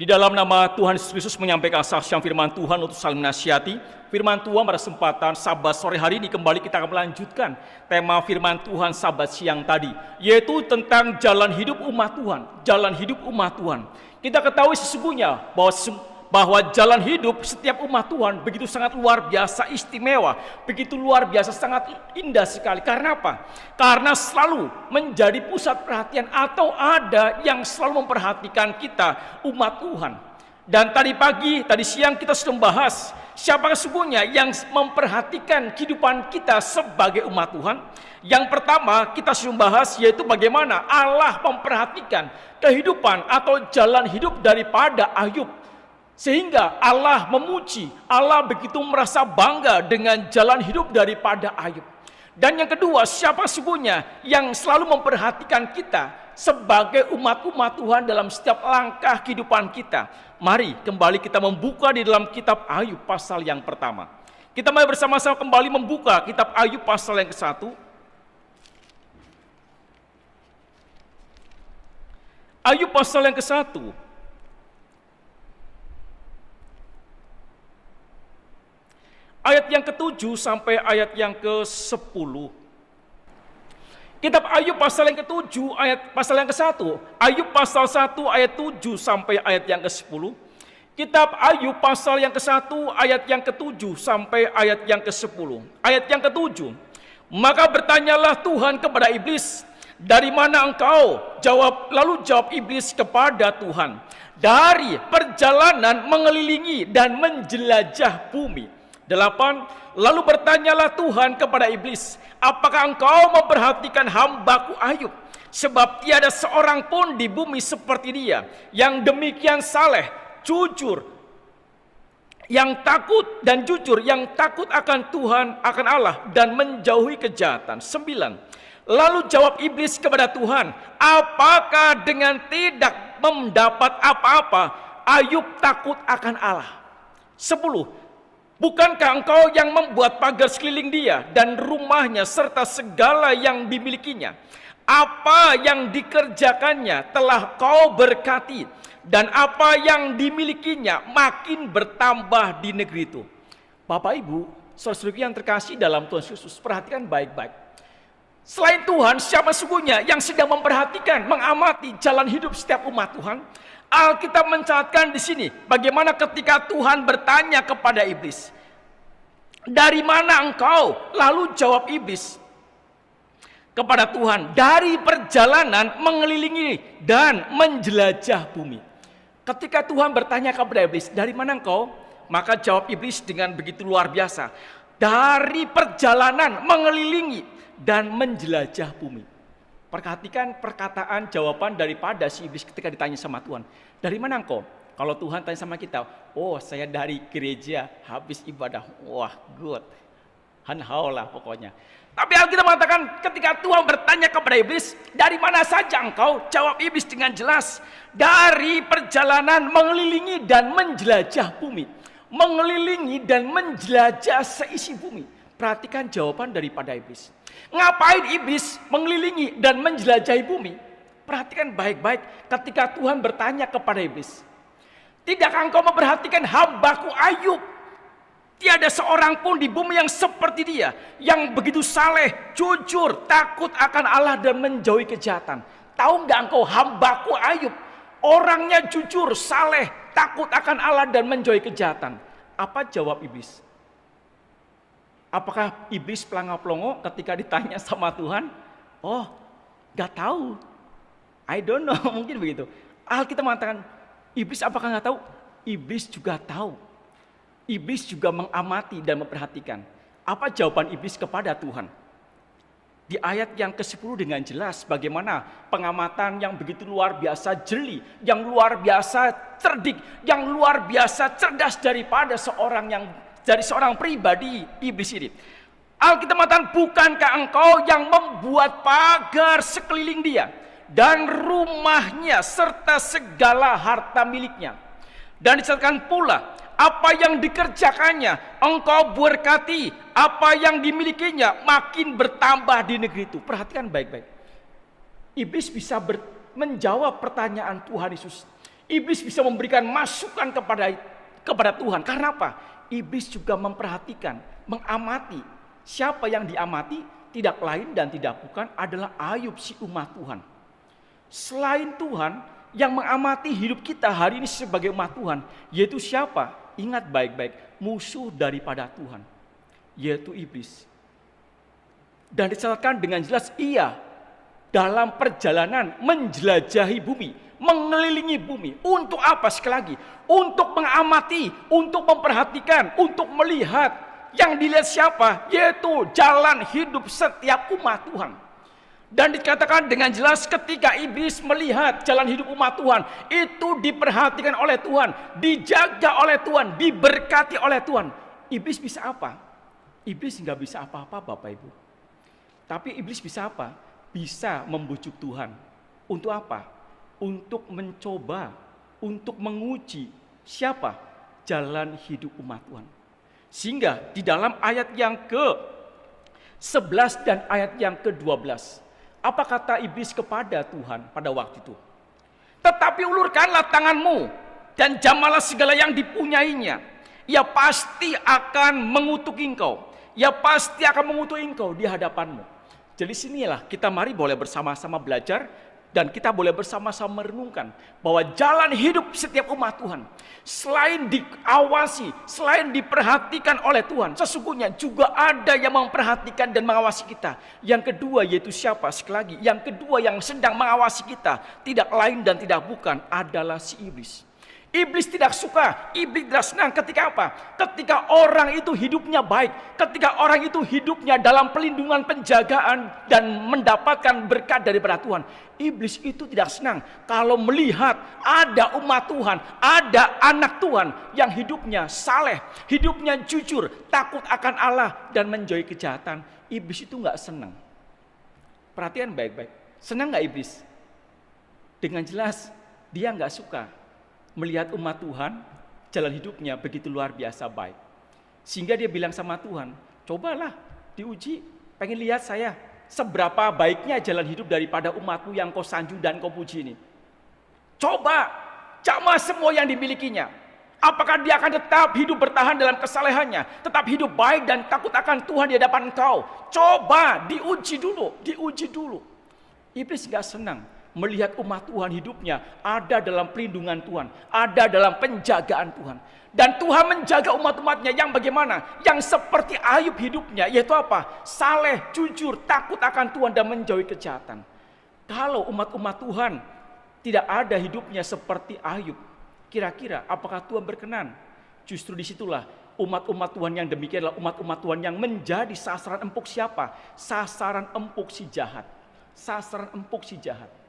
Di dalam nama Tuhan Yesus Kristus menyampaikan saksian firman Tuhan untuk saling menasihati. Firman Tuhan pada kesempatan sabat sore hari ini kembali kita akan melanjutkan tema firman Tuhan sabat siang tadi. Yaitu tentang jalan hidup umat Tuhan. Jalan hidup umat Tuhan. Kita ketahui sesungguhnya bahwa bahwa jalan hidup setiap umat Tuhan begitu sangat luar biasa istimewa, begitu luar biasa sangat indah sekali. Karena apa? Karena selalu menjadi pusat perhatian atau ada yang selalu memperhatikan kita umat Tuhan. Dan tadi pagi, tadi siang kita sudah membahas siapa sesungguhnya yang memperhatikan kehidupan kita sebagai umat Tuhan. Yang pertama kita sudah membahas yaitu bagaimana Allah memperhatikan kehidupan atau jalan hidup daripada Ayub. Sehingga Allah memuji, Allah begitu merasa bangga dengan jalan hidup daripada Ayub. Dan yang kedua, siapa sesungguhnya yang selalu memperhatikan kita sebagai umat-umat Tuhan dalam setiap langkah kehidupan kita? Mari kembali kita membuka di dalam kitab Ayub pasal yang pertama. Kita mari bersama-sama kembali membuka kitab Ayub pasal yang ke-1. Ayub pasal yang ke-1 ayat yang ke-7 sampai ayat yang ke-10. Kitab Ayub pasal yang ke-7 ayat pasal yang ke-1. Ayub pasal 1 ayat 7 sampai ayat yang ke-10. Kitab Ayub pasal yang ke-1 ayat yang ke-7 sampai ayat yang ke-10. Ayat yang ke-7. Maka bertanyalah Tuhan kepada iblis, "Dari mana engkau?" Jawab lalu jawab iblis kepada Tuhan, "Dari perjalanan mengelilingi dan menjelajah bumi." Delapan, lalu bertanyalah Tuhan kepada iblis, apakah engkau memperhatikan hambaku Ayub? Sebab tiada seorang pun di bumi seperti dia, yang demikian saleh, jujur, yang takut dan jujur, yang takut akan Tuhan, akan Allah, dan menjauhi kejahatan. Sembilan, lalu jawab iblis kepada Tuhan, apakah dengan tidak mendapat apa-apa, Ayub takut akan Allah? Sepuluh, Bukankah engkau yang membuat pagar sekeliling dia dan rumahnya serta segala yang dimilikinya? Apa yang dikerjakannya telah kau berkati dan apa yang dimilikinya makin bertambah di negeri itu. Bapak Ibu, saudara yang terkasih dalam Tuhan Yesus, perhatikan baik-baik. Selain Tuhan, siapa sungguhnya yang sedang memperhatikan, mengamati jalan hidup setiap umat Tuhan? Alkitab mencatatkan di sini bagaimana ketika Tuhan bertanya kepada iblis, "Dari mana engkau?" Lalu jawab iblis kepada Tuhan, "Dari perjalanan mengelilingi dan menjelajah bumi." Ketika Tuhan bertanya kepada iblis, "Dari mana engkau?" Maka jawab iblis dengan begitu luar biasa, "Dari perjalanan mengelilingi dan menjelajah bumi." Perhatikan perkataan jawaban daripada si iblis ketika ditanya sama Tuhan. Dari mana engkau? Kalau Tuhan tanya sama kita, oh saya dari gereja habis ibadah, wah good. Hanhao lah pokoknya. Tapi Alkitab mengatakan ketika Tuhan bertanya kepada iblis, dari mana saja engkau? Jawab iblis dengan jelas, dari perjalanan mengelilingi dan menjelajah bumi. Mengelilingi dan menjelajah seisi bumi. Perhatikan jawaban daripada iblis. Ngapain iblis mengelilingi dan menjelajahi bumi? Perhatikan baik-baik ketika Tuhan bertanya kepada iblis. Tidakkah engkau memperhatikan hambaku Ayub? Tiada seorang pun di bumi yang seperti dia. Yang begitu saleh, jujur, takut akan Allah dan menjauhi kejahatan. Tahu nggak engkau hambaku Ayub? Orangnya jujur, saleh, takut akan Allah dan menjauhi kejahatan. Apa jawab iblis? Apakah iblis pelanga-pelongo ketika ditanya sama Tuhan, oh gak tahu, I don't know, mungkin begitu. Alkitab mengatakan, iblis apakah gak tahu? Iblis juga tahu. Iblis juga mengamati dan memperhatikan. Apa jawaban iblis kepada Tuhan? Di ayat yang ke-10 dengan jelas bagaimana pengamatan yang begitu luar biasa jeli, yang luar biasa cerdik, yang luar biasa cerdas daripada seorang yang dari seorang pribadi iblis ini. Alkitab mengatakan, bukankah engkau yang membuat pagar sekeliling dia dan rumahnya serta segala harta miliknya. Dan dicatatkan pula, apa yang dikerjakannya, engkau berkati, apa yang dimilikinya makin bertambah di negeri itu. Perhatikan baik-baik. Iblis bisa ber, menjawab pertanyaan Tuhan Yesus. Iblis bisa memberikan masukan kepada kepada Tuhan. Karena apa? iblis juga memperhatikan, mengamati. Siapa yang diamati tidak lain dan tidak bukan adalah Ayub si umat Tuhan. Selain Tuhan yang mengamati hidup kita hari ini sebagai umat Tuhan, yaitu siapa? Ingat baik-baik, musuh daripada Tuhan, yaitu iblis. Dan dicatatkan dengan jelas ia dalam perjalanan menjelajahi bumi mengelilingi bumi. Untuk apa sekali lagi? Untuk mengamati, untuk memperhatikan, untuk melihat. Yang dilihat siapa? Yaitu jalan hidup setiap umat Tuhan. Dan dikatakan dengan jelas ketika iblis melihat jalan hidup umat Tuhan, itu diperhatikan oleh Tuhan, dijaga oleh Tuhan, diberkati oleh Tuhan. Iblis bisa apa? Iblis nggak bisa apa-apa Bapak Ibu. Tapi iblis bisa apa? Bisa membujuk Tuhan. Untuk apa? untuk mencoba, untuk menguji siapa jalan hidup umat Tuhan. Sehingga di dalam ayat yang ke-11 dan ayat yang ke-12, apa kata iblis kepada Tuhan pada waktu itu? Tetapi ulurkanlah tanganmu dan jamalah segala yang dipunyainya. Ia pasti akan mengutuk engkau. Ia pasti akan mengutuk engkau di hadapanmu. Jadi sinilah kita mari boleh bersama-sama belajar dan kita boleh bersama-sama merenungkan bahwa jalan hidup setiap umat Tuhan selain diawasi, selain diperhatikan oleh Tuhan, sesungguhnya juga ada yang memperhatikan dan mengawasi kita. Yang kedua yaitu siapa? Sekali lagi, yang kedua yang sedang mengawasi kita tidak lain dan tidak bukan adalah si iblis. Iblis tidak suka, iblis tidak senang ketika apa? Ketika orang itu hidupnya baik, ketika orang itu hidupnya dalam pelindungan penjagaan dan mendapatkan berkat dari Tuhan. Iblis itu tidak senang kalau melihat ada umat Tuhan, ada anak Tuhan yang hidupnya saleh, hidupnya jujur, takut akan Allah dan menjauhi kejahatan. Iblis itu nggak senang. Perhatian baik-baik. Senang nggak iblis? Dengan jelas dia nggak suka melihat umat Tuhan, jalan hidupnya begitu luar biasa baik. Sehingga dia bilang sama Tuhan, cobalah diuji, pengen lihat saya seberapa baiknya jalan hidup daripada umatku yang kau sanjung dan kau puji ini. Coba, jamah semua yang dimilikinya. Apakah dia akan tetap hidup bertahan dalam kesalehannya, tetap hidup baik dan takut akan Tuhan di hadapan engkau? Coba diuji dulu, diuji dulu. Iblis nggak senang melihat umat Tuhan hidupnya ada dalam pelindungan Tuhan, ada dalam penjagaan Tuhan. Dan Tuhan menjaga umat-umatnya yang bagaimana? Yang seperti Ayub hidupnya, yaitu apa? Saleh, jujur, takut akan Tuhan dan menjauhi kejahatan. Kalau umat-umat Tuhan tidak ada hidupnya seperti Ayub, kira-kira apakah Tuhan berkenan? Justru disitulah umat-umat Tuhan yang demikian umat-umat Tuhan yang menjadi sasaran empuk siapa? Sasaran empuk si jahat. Sasaran empuk si jahat.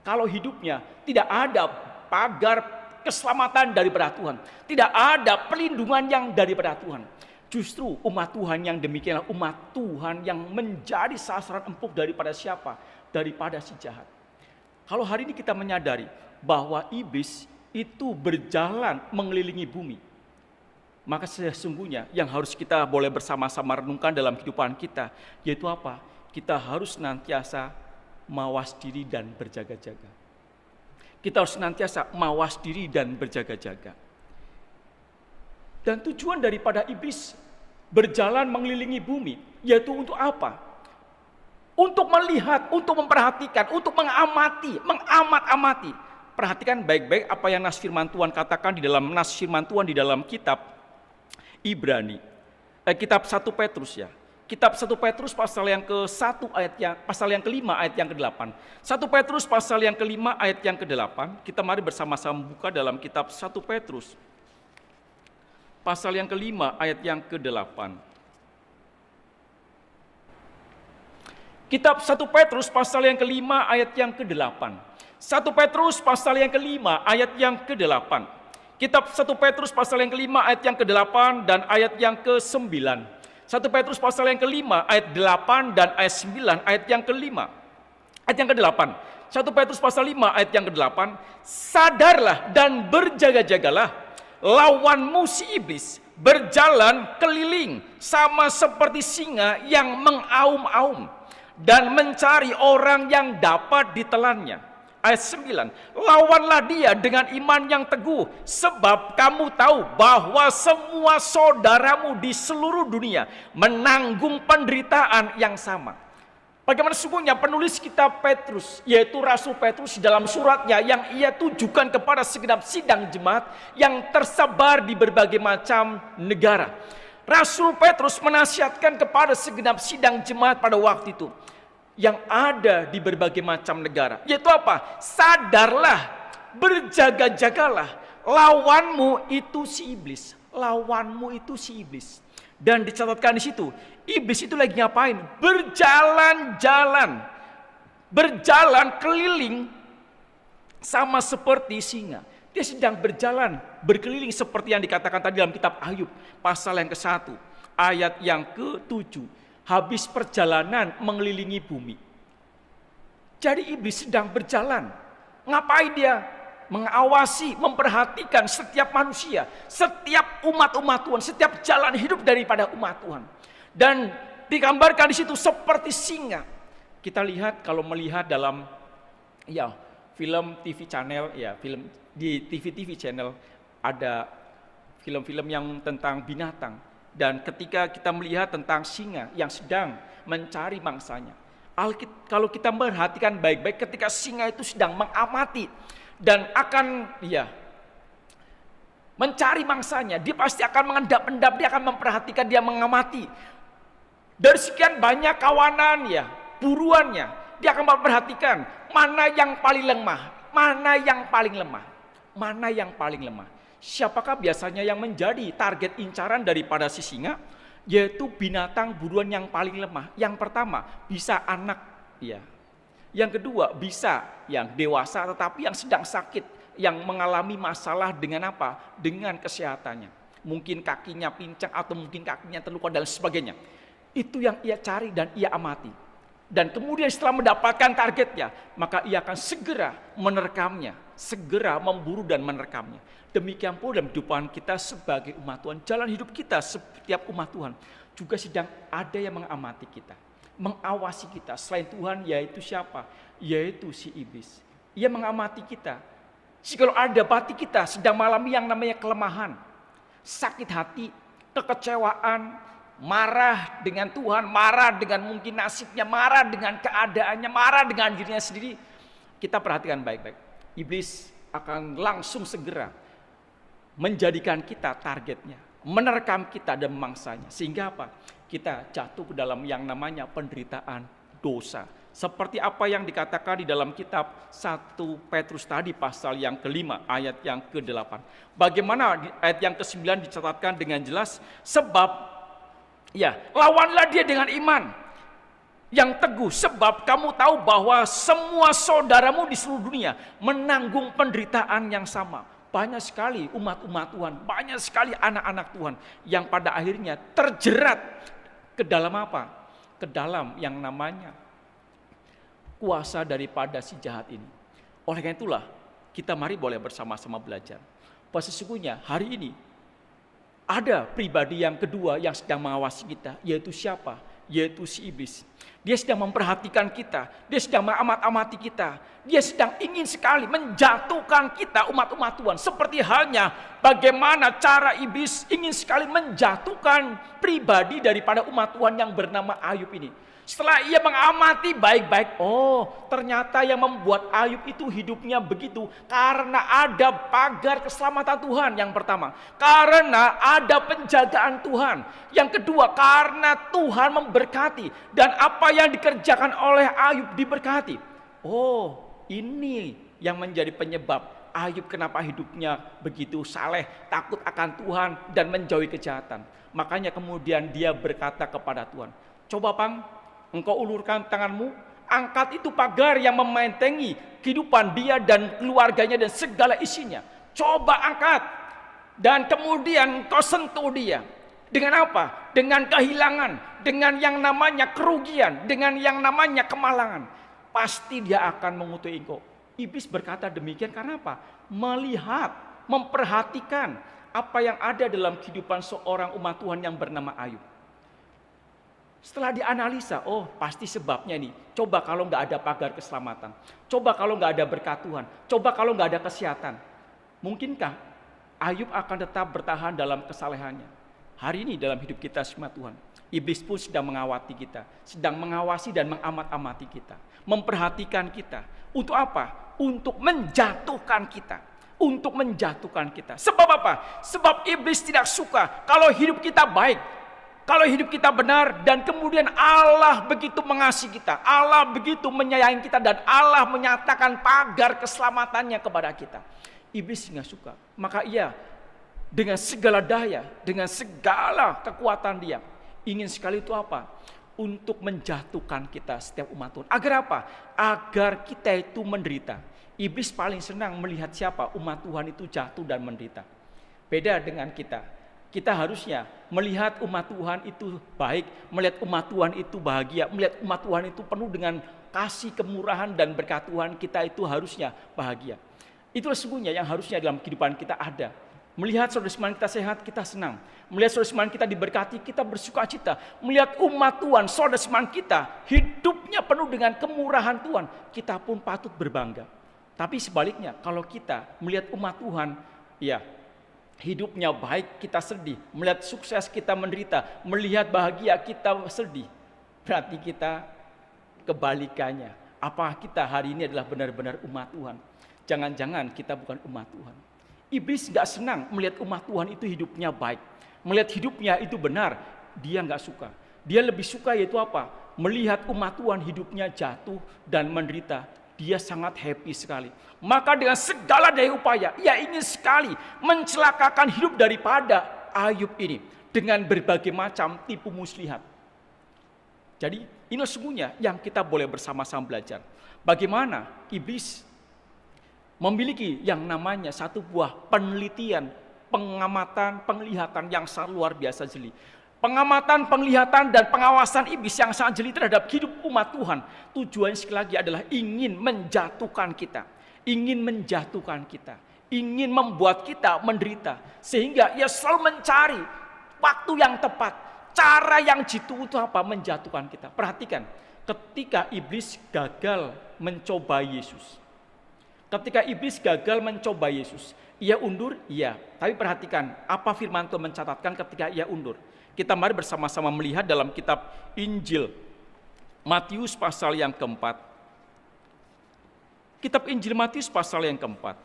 Kalau hidupnya tidak ada pagar keselamatan daripada Tuhan, tidak ada pelindungan yang daripada Tuhan. Justru umat Tuhan yang demikianlah umat Tuhan yang menjadi sasaran empuk daripada siapa? Daripada si jahat. Kalau hari ini kita menyadari bahwa iblis itu berjalan mengelilingi bumi, maka sesungguhnya yang harus kita boleh bersama-sama renungkan dalam kehidupan kita, yaitu apa? Kita harus nantiasa mawas diri dan berjaga-jaga. Kita harus senantiasa mawas diri dan berjaga-jaga. Dan tujuan daripada iblis berjalan mengelilingi bumi, yaitu untuk apa? Untuk melihat, untuk memperhatikan, untuk mengamati, mengamat-amati. Perhatikan baik-baik apa yang Nas Firman Tuhan katakan di dalam Nas Firman Tuhan di dalam kitab Ibrani. Eh, kitab 1 Petrus ya kitab 1 Petrus pasal yang ke-1 ayat yang pasal yang ke-5 ayat yang ke-8. 1 Petrus pasal yang ke-5 ayat yang ke-8. Kita mari bersama-sama buka dalam kitab 1 Petrus pasal yang ke-5 ayat yang ke-8. Kitab 1 Petrus pasal yang kelima ayat yang ke-8. 1 Petrus pasal yang kelima ayat yang ke-8. Kitab 1 Petrus pasal yang kelima ayat yang ke-8 dan ayat yang ke-9. 1 Petrus pasal yang kelima, ayat 8 dan ayat 9, ayat yang kelima. Ayat yang ke-8. 1 Petrus pasal 5 ayat yang ke-8, sadarlah dan berjaga-jagalah lawan si iblis berjalan keliling sama seperti singa yang mengaum-aum dan mencari orang yang dapat ditelannya ayat 9. Lawanlah dia dengan iman yang teguh, sebab kamu tahu bahwa semua saudaramu di seluruh dunia menanggung penderitaan yang sama. Bagaimana sungguhnya penulis kitab Petrus, yaitu Rasul Petrus dalam suratnya yang ia tujukan kepada segenap sidang jemaat yang tersebar di berbagai macam negara. Rasul Petrus menasihatkan kepada segenap sidang jemaat pada waktu itu yang ada di berbagai macam negara. Yaitu apa? Sadarlah, berjaga-jagalah. Lawanmu itu si iblis. Lawanmu itu si iblis. Dan dicatatkan di situ, iblis itu lagi ngapain? Berjalan-jalan. Berjalan keliling sama seperti singa. Dia sedang berjalan, berkeliling seperti yang dikatakan tadi dalam kitab Ayub. Pasal yang ke-1, ayat yang ke-7 habis perjalanan mengelilingi bumi. Jadi iblis sedang berjalan. Ngapain dia? Mengawasi, memperhatikan setiap manusia, setiap umat-umat Tuhan, setiap jalan hidup daripada umat Tuhan. Dan digambarkan di situ seperti singa. Kita lihat kalau melihat dalam ya film TV channel ya film di TV TV channel ada film-film yang tentang binatang dan ketika kita melihat tentang singa yang sedang mencari mangsanya, kalau kita perhatikan baik-baik ketika singa itu sedang mengamati dan akan ya mencari mangsanya, dia pasti akan mengendap-endap, dia akan memperhatikan, dia mengamati. Dari sekian banyak kawanan ya, buruannya, dia akan memperhatikan mana yang paling lemah, mana yang paling lemah, mana yang paling lemah Siapakah biasanya yang menjadi target incaran daripada si singa? Yaitu binatang buruan yang paling lemah. Yang pertama, bisa anak, ya. Yang kedua, bisa yang dewasa tetapi yang sedang sakit, yang mengalami masalah dengan apa? Dengan kesehatannya. Mungkin kakinya pincang atau mungkin kakinya terluka dan sebagainya. Itu yang ia cari dan ia amati dan kemudian setelah mendapatkan targetnya, maka ia akan segera menerkamnya, segera memburu dan menerkamnya. Demikian pula dalam kehidupan kita sebagai umat Tuhan, jalan hidup kita setiap umat Tuhan juga sedang ada yang mengamati kita, mengawasi kita. Selain Tuhan yaitu siapa? Yaitu si iblis. Ia mengamati kita. Jikalau ada batik kita sedang malam yang namanya kelemahan, sakit hati, kekecewaan, marah dengan Tuhan, marah dengan mungkin nasibnya, marah dengan keadaannya, marah dengan dirinya sendiri, kita perhatikan baik-baik. Iblis akan langsung segera menjadikan kita targetnya, menerkam kita dan mangsanya. Sehingga apa? Kita jatuh ke dalam yang namanya penderitaan dosa. Seperti apa yang dikatakan di dalam kitab 1 Petrus tadi pasal yang kelima ayat yang ke-8. Bagaimana ayat yang ke-9 dicatatkan dengan jelas sebab Ya, lawanlah dia dengan iman yang teguh sebab kamu tahu bahwa semua saudaramu di seluruh dunia menanggung penderitaan yang sama. Banyak sekali umat-umat Tuhan, banyak sekali anak-anak Tuhan yang pada akhirnya terjerat ke dalam apa? Ke dalam yang namanya kuasa daripada si jahat ini. Oleh karena itulah kita mari boleh bersama-sama belajar. Pas sesungguhnya hari ini ada pribadi yang kedua yang sedang mengawasi kita, yaitu siapa? Yaitu si iblis. Dia sedang memperhatikan kita, dia sedang mengamat-amati kita, dia sedang ingin sekali menjatuhkan kita umat-umat Tuhan. Seperti halnya bagaimana cara iblis ingin sekali menjatuhkan pribadi daripada umat Tuhan yang bernama Ayub ini. Setelah ia mengamati baik-baik, oh ternyata yang membuat Ayub itu hidupnya begitu karena ada pagar keselamatan Tuhan yang pertama. Karena ada penjagaan Tuhan. Yang kedua, karena Tuhan memberkati. Dan apa yang dikerjakan oleh Ayub diberkati. Oh ini yang menjadi penyebab Ayub kenapa hidupnya begitu saleh, takut akan Tuhan dan menjauhi kejahatan. Makanya kemudian dia berkata kepada Tuhan, coba pang Engkau ulurkan tanganmu, angkat itu pagar yang mementengi kehidupan dia dan keluarganya dan segala isinya. Coba angkat dan kemudian kau sentuh dia. Dengan apa? Dengan kehilangan, dengan yang namanya kerugian, dengan yang namanya kemalangan. Pasti dia akan mengutuk engkau. Iblis berkata demikian karena apa? Melihat, memperhatikan apa yang ada dalam kehidupan seorang umat Tuhan yang bernama Ayub. Setelah dianalisa, oh pasti sebabnya nih. Coba kalau nggak ada pagar keselamatan. Coba kalau nggak ada berkat Tuhan. Coba kalau nggak ada kesehatan. Mungkinkah Ayub akan tetap bertahan dalam kesalehannya? Hari ini dalam hidup kita semua Tuhan. Iblis pun sedang mengawati kita. Sedang mengawasi dan mengamat-amati kita. Memperhatikan kita. Untuk apa? Untuk menjatuhkan kita untuk menjatuhkan kita. Sebab apa? Sebab iblis tidak suka kalau hidup kita baik, kalau hidup kita benar dan kemudian Allah begitu mengasihi kita, Allah begitu menyayangi kita dan Allah menyatakan pagar keselamatannya kepada kita. Iblis nggak suka, maka ia dengan segala daya, dengan segala kekuatan dia ingin sekali itu apa? Untuk menjatuhkan kita setiap umat Tuhan. Agar apa? Agar kita itu menderita. Iblis paling senang melihat siapa umat Tuhan itu jatuh dan menderita. Beda dengan kita kita harusnya melihat umat Tuhan itu baik, melihat umat Tuhan itu bahagia, melihat umat Tuhan itu penuh dengan kasih, kemurahan, dan berkat Tuhan kita itu harusnya bahagia. Itulah sesungguhnya yang harusnya dalam kehidupan kita ada. Melihat saudara sembahan kita sehat, kita senang. Melihat saudara sembahan kita diberkati, kita bersuka cita. Melihat umat Tuhan, saudara sembahan kita, hidupnya penuh dengan kemurahan Tuhan. Kita pun patut berbangga. Tapi sebaliknya, kalau kita melihat umat Tuhan, ya hidupnya baik kita sedih, melihat sukses kita menderita, melihat bahagia kita sedih. Berarti kita kebalikannya. Apa kita hari ini adalah benar-benar umat Tuhan? Jangan-jangan kita bukan umat Tuhan. Iblis nggak senang melihat umat Tuhan itu hidupnya baik, melihat hidupnya itu benar, dia nggak suka. Dia lebih suka yaitu apa? Melihat umat Tuhan hidupnya jatuh dan menderita, dia sangat happy sekali. Maka dengan segala daya upaya, ia ingin sekali mencelakakan hidup daripada Ayub ini dengan berbagai macam tipu muslihat. Jadi ini semuanya yang kita boleh bersama-sama belajar. Bagaimana iblis memiliki yang namanya satu buah penelitian, pengamatan, penglihatan yang sangat luar biasa jeli pengamatan, penglihatan, dan pengawasan iblis yang sangat jeli terhadap hidup umat Tuhan. Tujuannya sekali lagi adalah ingin menjatuhkan kita, ingin menjatuhkan kita, ingin membuat kita menderita, sehingga ia selalu mencari waktu yang tepat, cara yang jitu itu apa menjatuhkan kita. Perhatikan, ketika iblis gagal mencoba Yesus, ketika iblis gagal mencoba Yesus, ia undur, iya. Tapi perhatikan, apa firman Tuhan mencatatkan ketika ia undur? Kita mari bersama-sama melihat dalam kitab Injil Matius pasal yang keempat. Kitab Injil Matius pasal yang keempat.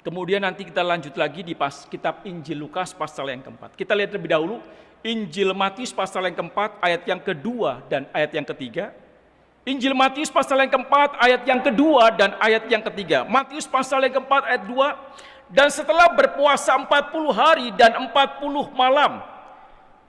Kemudian nanti kita lanjut lagi di pas, kitab Injil Lukas pasal yang keempat. Kita lihat terlebih dahulu Injil Matius pasal yang keempat, ayat yang kedua dan ayat yang ketiga. Injil Matius pasal yang keempat ayat yang kedua dan ayat yang ketiga. Matius pasal yang keempat ayat dua dan setelah berpuasa empat puluh hari dan empat puluh malam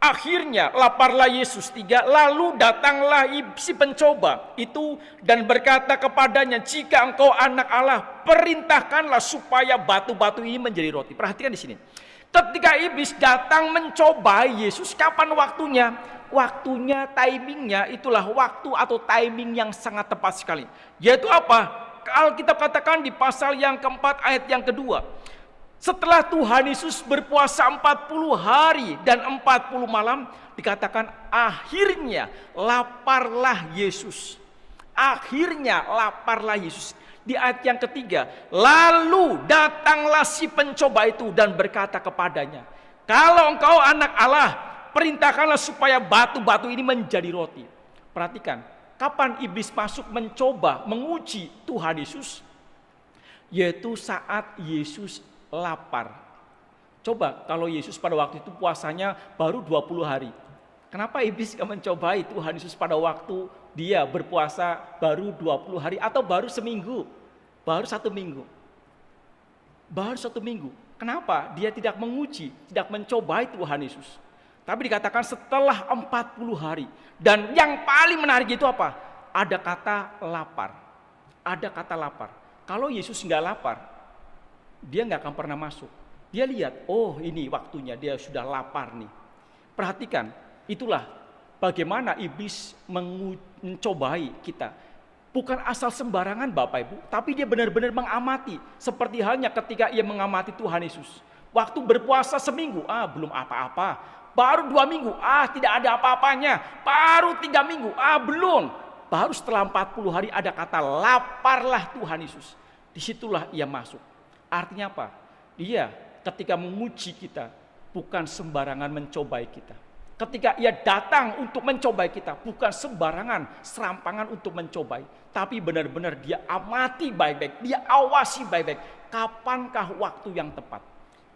Akhirnya laparlah Yesus tiga, lalu datanglah si pencoba itu dan berkata kepadanya, jika engkau anak Allah, perintahkanlah supaya batu-batu ini menjadi roti. Perhatikan di sini. Ketika iblis datang mencoba Yesus, kapan waktunya? waktunya, timingnya, itulah waktu atau timing yang sangat tepat sekali. Yaitu apa? Alkitab katakan di pasal yang keempat ayat yang kedua. Setelah Tuhan Yesus berpuasa 40 hari dan 40 malam, dikatakan akhirnya laparlah Yesus. Akhirnya laparlah Yesus. Di ayat yang ketiga, lalu datanglah si pencoba itu dan berkata kepadanya, kalau engkau anak Allah, perintahkanlah supaya batu-batu ini menjadi roti. Perhatikan, kapan iblis masuk mencoba menguji Tuhan Yesus? Yaitu saat Yesus lapar. Coba kalau Yesus pada waktu itu puasanya baru 20 hari. Kenapa iblis mencobai Tuhan Yesus pada waktu dia berpuasa baru 20 hari atau baru seminggu? Baru satu minggu. Baru satu minggu. Kenapa dia tidak menguji, tidak mencobai Tuhan Yesus? Tapi dikatakan setelah 40 hari. Dan yang paling menarik itu apa? Ada kata lapar. Ada kata lapar. Kalau Yesus nggak lapar, dia nggak akan pernah masuk. Dia lihat, oh ini waktunya, dia sudah lapar nih. Perhatikan, itulah bagaimana iblis mencobai kita. Bukan asal sembarangan Bapak Ibu, tapi dia benar-benar mengamati. Seperti halnya ketika ia mengamati Tuhan Yesus. Waktu berpuasa seminggu, ah belum apa-apa Baru dua minggu, ah tidak ada apa-apanya. Baru tiga minggu, ah belum. Baru setelah 40 hari ada kata laparlah Tuhan Yesus. Disitulah ia masuk. Artinya apa? Dia ketika menguji kita, bukan sembarangan mencobai kita. Ketika ia datang untuk mencobai kita, bukan sembarangan serampangan untuk mencobai. Tapi benar-benar dia amati baik-baik, dia awasi baik-baik. Kapankah waktu yang tepat?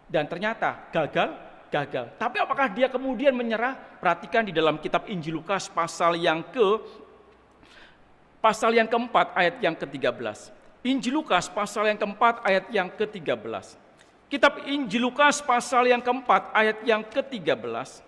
Dan ternyata gagal, gagal. Tapi apakah dia kemudian menyerah? Perhatikan di dalam kitab Injil Lukas pasal yang ke pasal yang keempat ayat yang ke-13. Injil Lukas pasal yang keempat ayat yang ke-13. Kitab Injil Lukas pasal yang keempat ayat yang ke-13.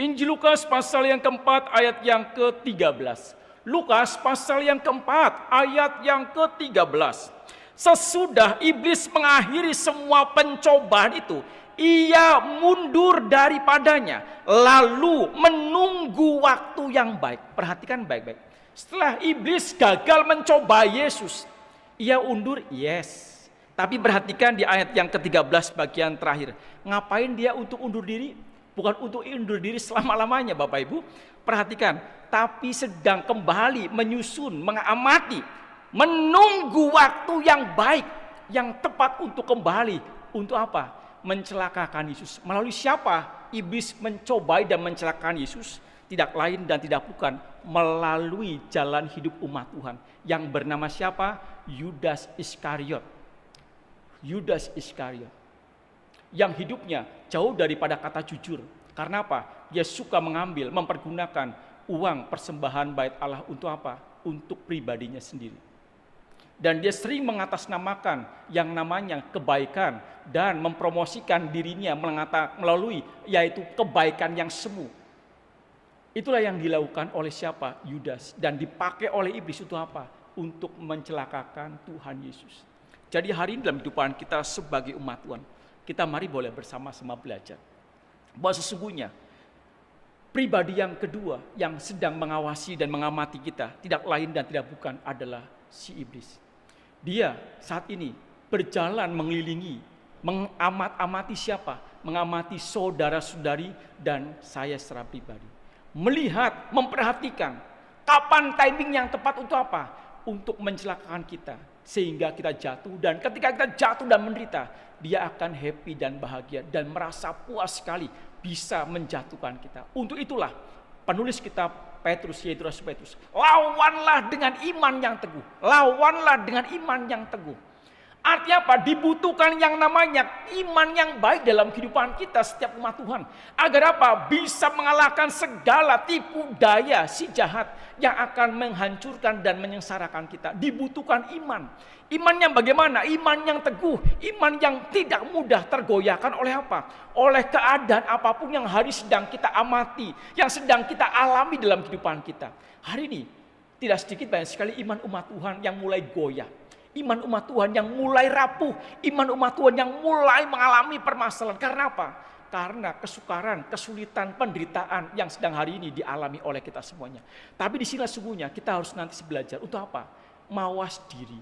Injil Lukas pasal yang keempat ayat yang ke-13. Lukas pasal yang keempat ayat yang ke-13. Sesudah iblis mengakhiri semua pencobaan itu, ia mundur daripadanya, lalu menunggu waktu yang baik. Perhatikan baik-baik. Setelah iblis gagal mencoba Yesus, ia undur, yes. Tapi perhatikan di ayat yang ke-13 bagian terakhir. Ngapain dia untuk undur diri? Bukan untuk undur diri selama-lamanya Bapak Ibu. Perhatikan, tapi sedang kembali menyusun, mengamati menunggu waktu yang baik, yang tepat untuk kembali. Untuk apa? Mencelakakan Yesus. Melalui siapa? Iblis mencobai dan mencelakakan Yesus tidak lain dan tidak bukan melalui jalan hidup umat Tuhan yang bernama siapa? Yudas Iskariot. Yudas Iskariot. Yang hidupnya jauh daripada kata jujur. Karena apa? Dia suka mengambil, mempergunakan uang persembahan bait Allah untuk apa? Untuk pribadinya sendiri dan dia sering mengatasnamakan yang namanya kebaikan dan mempromosikan dirinya melalui yaitu kebaikan yang semu. Itulah yang dilakukan oleh siapa? Yudas dan dipakai oleh iblis itu apa? Untuk mencelakakan Tuhan Yesus. Jadi hari ini dalam kehidupan kita sebagai umat Tuhan, kita mari boleh bersama-sama belajar bahwa sesungguhnya pribadi yang kedua yang sedang mengawasi dan mengamati kita tidak lain dan tidak bukan adalah si iblis. Dia saat ini berjalan mengelilingi, mengamati amati siapa? Mengamati saudara-saudari dan saya secara pribadi. Melihat, memperhatikan kapan timing yang tepat untuk apa? Untuk mencelakakan kita sehingga kita jatuh dan ketika kita jatuh dan menderita, dia akan happy dan bahagia dan merasa puas sekali bisa menjatuhkan kita. Untuk itulah penulis kitab Petrus, yaitu Rasul Petrus. Lawanlah dengan iman yang teguh. Lawanlah dengan iman yang teguh. Artinya apa? Dibutuhkan yang namanya iman yang baik dalam kehidupan kita setiap umat Tuhan. Agar apa? Bisa mengalahkan segala tipu daya si jahat yang akan menghancurkan dan menyengsarakan kita. Dibutuhkan iman. Iman yang bagaimana? Iman yang teguh. Iman yang tidak mudah tergoyahkan oleh apa? Oleh keadaan apapun yang hari sedang kita amati. Yang sedang kita alami dalam kehidupan kita. Hari ini tidak sedikit banyak sekali iman umat Tuhan yang mulai goyah Iman umat Tuhan yang mulai rapuh, iman umat Tuhan yang mulai mengalami permasalahan. Karena apa? Karena kesukaran, kesulitan, penderitaan yang sedang hari ini dialami oleh kita semuanya. Tapi di sini sesungguhnya kita harus nanti belajar untuk apa? Mawas diri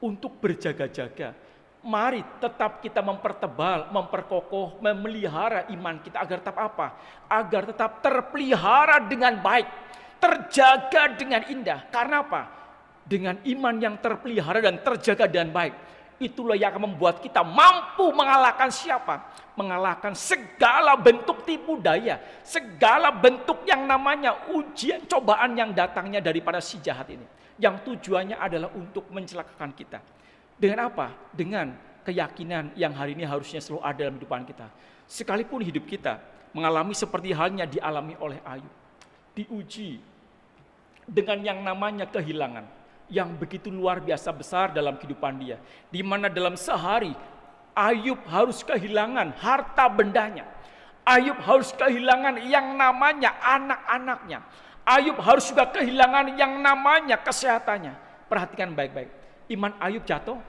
untuk berjaga-jaga. Mari tetap kita mempertebal, memperkokoh, memelihara iman kita agar tetap apa? Agar tetap terpelihara dengan baik, terjaga dengan indah. Karena apa? dengan iman yang terpelihara dan terjaga dan baik. Itulah yang akan membuat kita mampu mengalahkan siapa? Mengalahkan segala bentuk tipu daya, segala bentuk yang namanya ujian cobaan yang datangnya daripada si jahat ini. Yang tujuannya adalah untuk mencelakakan kita. Dengan apa? Dengan keyakinan yang hari ini harusnya selalu ada dalam kehidupan kita. Sekalipun hidup kita mengalami seperti halnya dialami oleh Ayub. Diuji dengan yang namanya kehilangan yang begitu luar biasa besar dalam kehidupan dia. Di mana dalam sehari Ayub harus kehilangan harta bendanya. Ayub harus kehilangan yang namanya anak-anaknya. Ayub harus juga kehilangan yang namanya kesehatannya. Perhatikan baik-baik. Iman Ayub jatuh.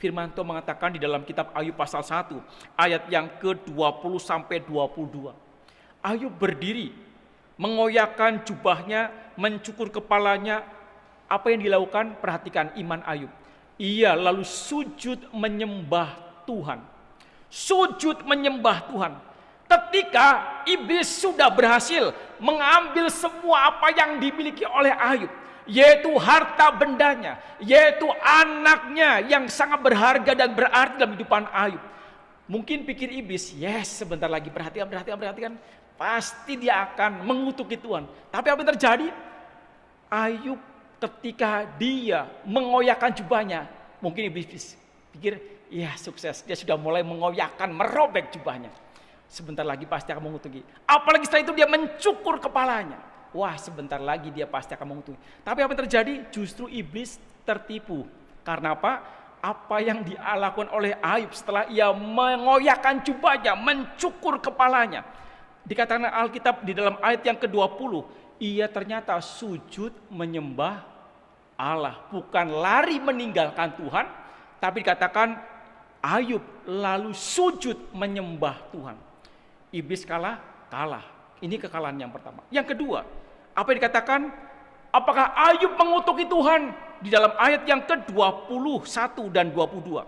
Firman Tuhan mengatakan di dalam kitab Ayub pasal 1 ayat yang ke-20 sampai 22. Ayub berdiri mengoyakkan jubahnya, mencukur kepalanya. Apa yang dilakukan? Perhatikan iman Ayub. Ia lalu sujud menyembah Tuhan. Sujud menyembah Tuhan. Ketika iblis sudah berhasil mengambil semua apa yang dimiliki oleh Ayub, yaitu harta bendanya, yaitu anaknya yang sangat berharga dan berarti dalam kehidupan Ayub. Mungkin pikir iblis, yes sebentar lagi perhatikan, perhatikan, perhatikan. Pasti dia akan mengutuki Tuhan. Tapi apa yang terjadi? Ayub ketika dia mengoyakkan jubahnya, mungkin iblis pikir, ya sukses, dia sudah mulai mengoyakkan, merobek jubahnya. Sebentar lagi pasti akan mengutuki. Apalagi setelah itu dia mencukur kepalanya. Wah, sebentar lagi dia pasti akan mengutuki. Tapi apa yang terjadi? Justru iblis tertipu. Karena apa? Apa yang dilakukan oleh Ayub setelah ia mengoyakkan jubahnya, mencukur kepalanya dikatakan Alkitab di dalam ayat yang ke-20, ia ternyata sujud menyembah Allah, bukan lari meninggalkan Tuhan, tapi dikatakan Ayub lalu sujud menyembah Tuhan. Iblis kalah, kalah. Ini kekalahan yang pertama. Yang kedua, apa yang dikatakan? Apakah Ayub mengutuki Tuhan di dalam ayat yang ke-21 dan 22?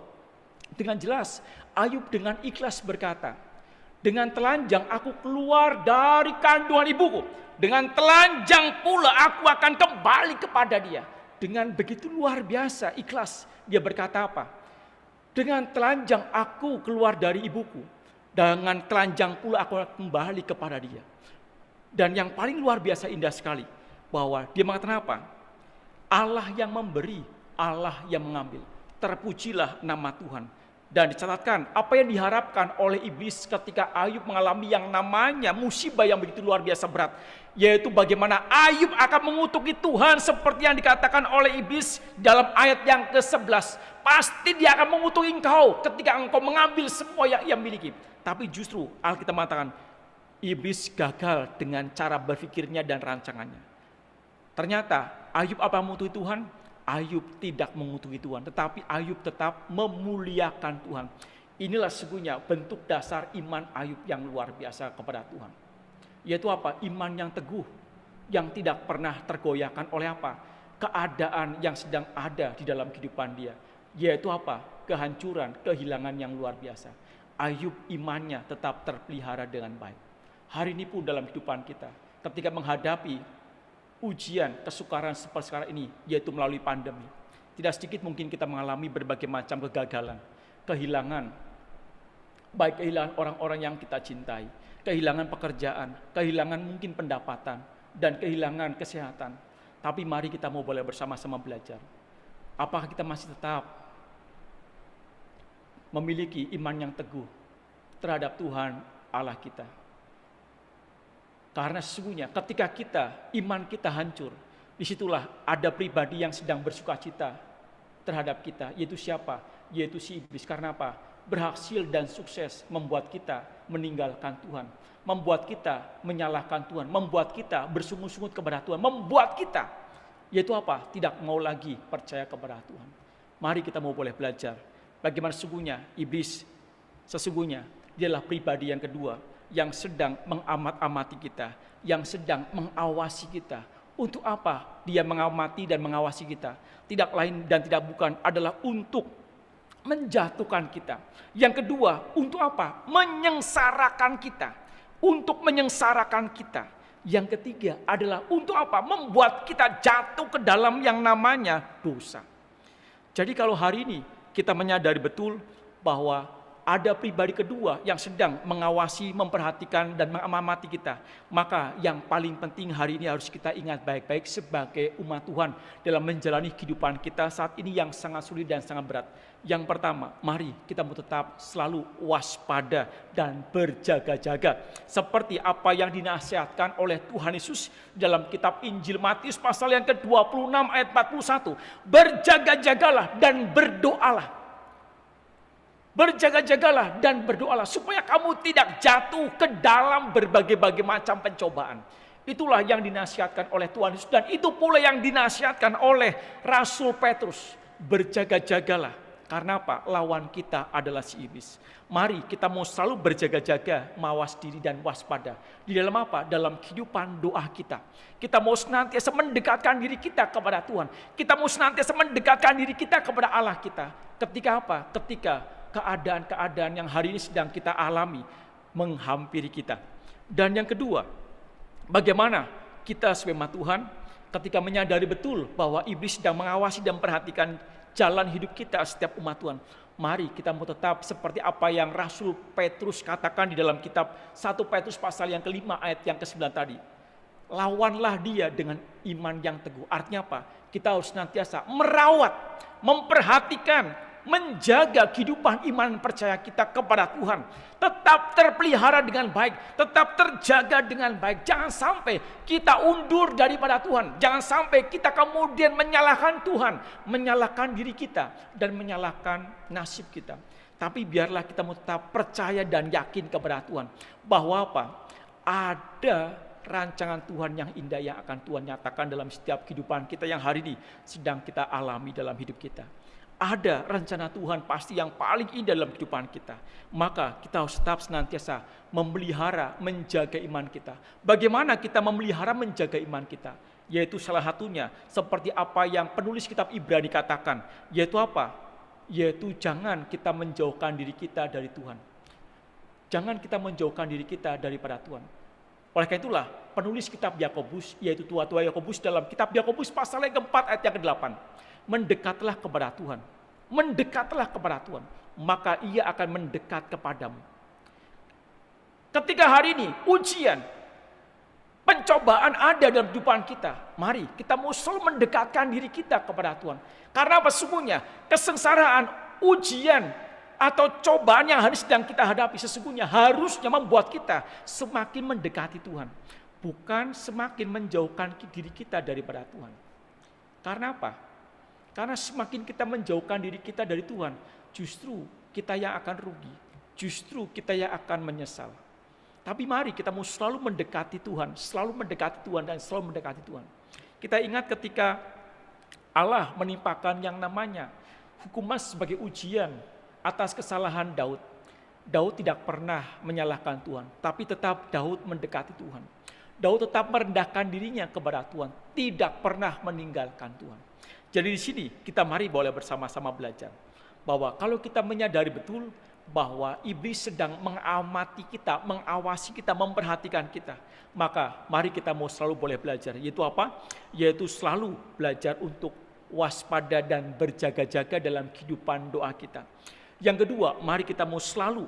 Dengan jelas, Ayub dengan ikhlas berkata, dengan telanjang aku keluar dari kandungan ibuku. Dengan telanjang pula aku akan kembali kepada dia. Dengan begitu luar biasa ikhlas. Dia berkata apa? Dengan telanjang aku keluar dari ibuku. Dengan telanjang pula aku akan kembali kepada dia. Dan yang paling luar biasa indah sekali. Bahwa dia mengatakan apa? Allah yang memberi, Allah yang mengambil. Terpujilah nama Tuhan dan dicatatkan apa yang diharapkan oleh iblis ketika Ayub mengalami yang namanya musibah yang begitu luar biasa berat. Yaitu bagaimana Ayub akan mengutuki Tuhan seperti yang dikatakan oleh iblis dalam ayat yang ke-11. Pasti dia akan mengutuki engkau ketika engkau mengambil semua yang ia miliki. Tapi justru Alkitab mengatakan iblis gagal dengan cara berpikirnya dan rancangannya. Ternyata Ayub apa mutu Tuhan? Ayub tidak mengutuki Tuhan, tetapi Ayub tetap memuliakan Tuhan. Inilah sebenarnya bentuk dasar iman Ayub yang luar biasa kepada Tuhan. Yaitu apa? Iman yang teguh, yang tidak pernah tergoyahkan oleh apa? Keadaan yang sedang ada di dalam kehidupan dia. Yaitu apa? Kehancuran, kehilangan yang luar biasa. Ayub imannya tetap terpelihara dengan baik. Hari ini pun dalam kehidupan kita, ketika menghadapi ujian kesukaran seperti sekarang ini, yaitu melalui pandemi. Tidak sedikit mungkin kita mengalami berbagai macam kegagalan, kehilangan, baik kehilangan orang-orang yang kita cintai, kehilangan pekerjaan, kehilangan mungkin pendapatan, dan kehilangan kesehatan. Tapi mari kita mau boleh bersama-sama belajar. Apakah kita masih tetap memiliki iman yang teguh terhadap Tuhan Allah kita? Karena sesungguhnya ketika kita, iman kita hancur, disitulah ada pribadi yang sedang bersuka cita terhadap kita, yaitu siapa? Yaitu si iblis. Karena apa? Berhasil dan sukses membuat kita meninggalkan Tuhan. Membuat kita menyalahkan Tuhan. Membuat kita bersungut-sungut kepada Tuhan. Membuat kita, yaitu apa? Tidak mau lagi percaya kepada Tuhan. Mari kita mau boleh belajar bagaimana sesungguhnya iblis sesungguhnya adalah pribadi yang kedua yang sedang mengamat-amati kita, yang sedang mengawasi kita. Untuk apa dia mengamati dan mengawasi kita? Tidak lain dan tidak bukan adalah untuk menjatuhkan kita. Yang kedua, untuk apa? Menyengsarakan kita. Untuk menyengsarakan kita. Yang ketiga adalah untuk apa? Membuat kita jatuh ke dalam yang namanya dosa. Jadi kalau hari ini kita menyadari betul bahwa ada pribadi kedua yang sedang mengawasi, memperhatikan, dan mengamati kita. Maka yang paling penting hari ini harus kita ingat baik-baik sebagai umat Tuhan dalam menjalani kehidupan kita saat ini yang sangat sulit dan sangat berat. Yang pertama, mari kita mau tetap selalu waspada dan berjaga-jaga. Seperti apa yang dinasihatkan oleh Tuhan Yesus dalam kitab Injil Matius pasal yang ke-26 ayat 41. Berjaga-jagalah dan berdoalah Berjaga-jagalah dan berdoalah supaya kamu tidak jatuh ke dalam berbagai-bagai macam pencobaan. Itulah yang dinasihatkan oleh Tuhan Yesus dan itu pula yang dinasihatkan oleh Rasul Petrus. Berjaga-jagalah. Karena apa? Lawan kita adalah si iblis. Mari kita mau selalu berjaga-jaga, mawas diri dan waspada. Di dalam apa? Dalam kehidupan doa kita. Kita mau senantiasa mendekatkan diri kita kepada Tuhan. Kita mau senantiasa mendekatkan diri kita kepada Allah kita. Ketika apa? Ketika keadaan-keadaan yang hari ini sedang kita alami menghampiri kita. Dan yang kedua, bagaimana kita sebagai Tuhan ketika menyadari betul bahwa iblis sedang mengawasi dan perhatikan jalan hidup kita setiap umat Tuhan. Mari kita mau tetap seperti apa yang Rasul Petrus katakan di dalam kitab 1 Petrus pasal yang kelima ayat yang ke-9 tadi. Lawanlah dia dengan iman yang teguh. Artinya apa? Kita harus senantiasa merawat, memperhatikan menjaga kehidupan iman percaya kita kepada Tuhan. Tetap terpelihara dengan baik, tetap terjaga dengan baik. Jangan sampai kita undur daripada Tuhan. Jangan sampai kita kemudian menyalahkan Tuhan, menyalahkan diri kita, dan menyalahkan nasib kita. Tapi biarlah kita tetap percaya dan yakin kepada Tuhan. Bahwa apa? Ada rancangan Tuhan yang indah yang akan Tuhan nyatakan dalam setiap kehidupan kita yang hari ini sedang kita alami dalam hidup kita ada rencana Tuhan pasti yang paling indah dalam kehidupan kita. Maka kita harus tetap senantiasa memelihara, menjaga iman kita. Bagaimana kita memelihara, menjaga iman kita? Yaitu salah satunya seperti apa yang penulis kitab Ibrani katakan. Yaitu apa? Yaitu jangan kita menjauhkan diri kita dari Tuhan. Jangan kita menjauhkan diri kita daripada Tuhan. Oleh karena itulah penulis kitab Yakobus yaitu tua-tua Yakobus dalam kitab Yakobus pasal yang keempat ayat yang ke-8 mendekatlah kepada Tuhan. Mendekatlah kepada Tuhan, maka ia akan mendekat kepadamu. Ketika hari ini ujian, pencobaan ada dalam kehidupan kita. Mari kita musul mendekatkan diri kita kepada Tuhan. Karena sesungguhnya kesengsaraan, ujian, atau cobaan yang harus sedang kita hadapi sesungguhnya harusnya membuat kita semakin mendekati Tuhan. Bukan semakin menjauhkan diri kita daripada Tuhan. Karena apa? Karena semakin kita menjauhkan diri kita dari Tuhan, justru kita yang akan rugi, justru kita yang akan menyesal. Tapi mari kita mau selalu mendekati Tuhan, selalu mendekati Tuhan dan selalu mendekati Tuhan. Kita ingat ketika Allah menimpakan yang namanya hukuman sebagai ujian atas kesalahan Daud. Daud tidak pernah menyalahkan Tuhan, tapi tetap Daud mendekati Tuhan. Daud tetap merendahkan dirinya kepada Tuhan, tidak pernah meninggalkan Tuhan. Jadi di sini kita mari boleh bersama-sama belajar bahwa kalau kita menyadari betul bahwa iblis sedang mengamati kita, mengawasi kita, memperhatikan kita, maka mari kita mau selalu boleh belajar. Yaitu apa? Yaitu selalu belajar untuk waspada dan berjaga-jaga dalam kehidupan doa kita. Yang kedua, mari kita mau selalu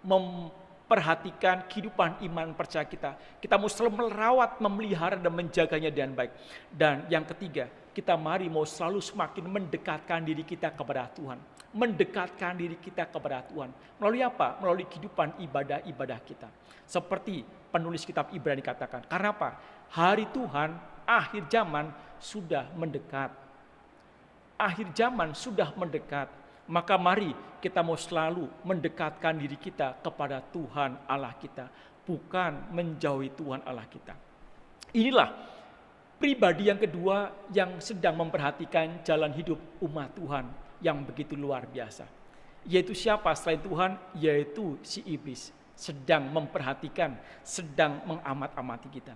memperhatikan kehidupan iman percaya kita. Kita mau selalu merawat, memelihara dan menjaganya dengan baik. Dan yang ketiga, kita mari mau selalu semakin mendekatkan diri kita kepada Tuhan. Mendekatkan diri kita kepada Tuhan. Melalui apa? Melalui kehidupan ibadah-ibadah kita. Seperti penulis kitab Ibrani katakan. Karena apa? Hari Tuhan, akhir zaman sudah mendekat. Akhir zaman sudah mendekat. Maka mari kita mau selalu mendekatkan diri kita kepada Tuhan Allah kita. Bukan menjauhi Tuhan Allah kita. Inilah pribadi yang kedua yang sedang memperhatikan jalan hidup umat Tuhan yang begitu luar biasa. Yaitu siapa selain Tuhan? Yaitu si iblis sedang memperhatikan, sedang mengamat-amati kita.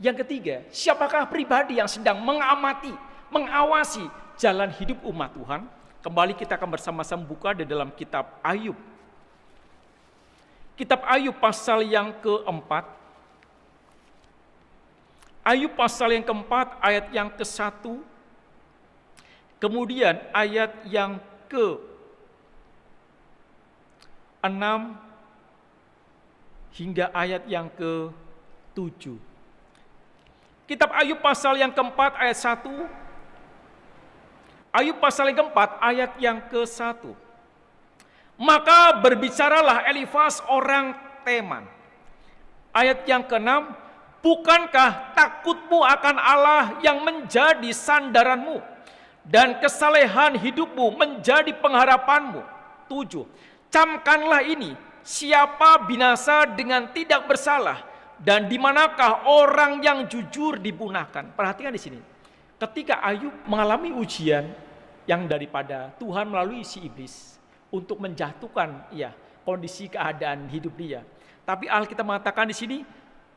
Yang ketiga, siapakah pribadi yang sedang mengamati, mengawasi jalan hidup umat Tuhan? Kembali kita akan bersama-sama buka di dalam kitab Ayub. Kitab Ayub pasal yang keempat Ayub pasal yang keempat, ayat yang ke satu, kemudian ayat yang ke enam hingga ayat yang ke tujuh. Kitab Ayub pasal yang keempat ayat satu, Ayub pasal yang keempat ayat yang ke satu. Maka berbicaralah Elifas orang Teman. Ayat yang keenam, Bukankah takutmu akan Allah yang menjadi sandaranmu dan kesalehan hidupmu menjadi pengharapanmu? Tujuh, camkanlah ini, siapa binasa dengan tidak bersalah dan di manakah orang yang jujur dipunahkan? Perhatikan di sini. Ketika Ayub mengalami ujian yang daripada Tuhan melalui si iblis untuk menjatuhkan ya kondisi keadaan hidup dia. Tapi Alkitab mengatakan di sini